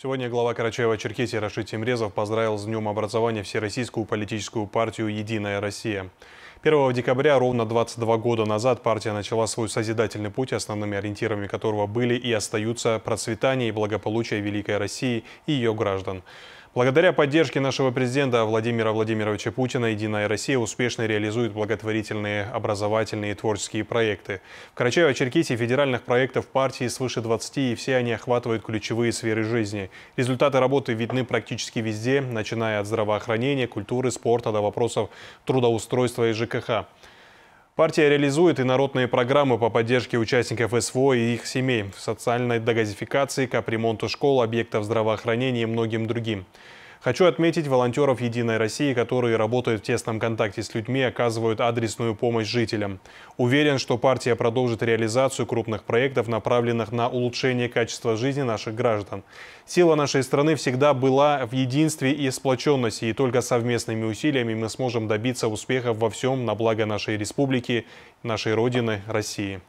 Сегодня глава Карачаева-Черкесии Рашид Тимрезов поздравил с Днем образования Всероссийскую политическую партию «Единая Россия». 1 декабря, ровно 22 года назад, партия начала свой созидательный путь, основными ориентирами которого были и остаются процветание и благополучие Великой России и ее граждан. Благодаря поддержке нашего президента Владимира Владимировича Путина «Единая Россия» успешно реализует благотворительные, образовательные и творческие проекты. В Карачаево-Черкесии федеральных проектов партии свыше 20, и все они охватывают ключевые сферы жизни. Результаты работы видны практически везде, начиная от здравоохранения, культуры, спорта до вопросов трудоустройства и ЖКХ. Партия реализует и народные программы по поддержке участников СВО и их семей, социальной догазификации, капремонту школ, объектов здравоохранения и многим другим. Хочу отметить волонтеров «Единой России», которые работают в тесном контакте с людьми, оказывают адресную помощь жителям. Уверен, что партия продолжит реализацию крупных проектов, направленных на улучшение качества жизни наших граждан. Сила нашей страны всегда была в единстве и сплоченности, и только совместными усилиями мы сможем добиться успехов во всем на благо нашей республики, нашей Родины, России.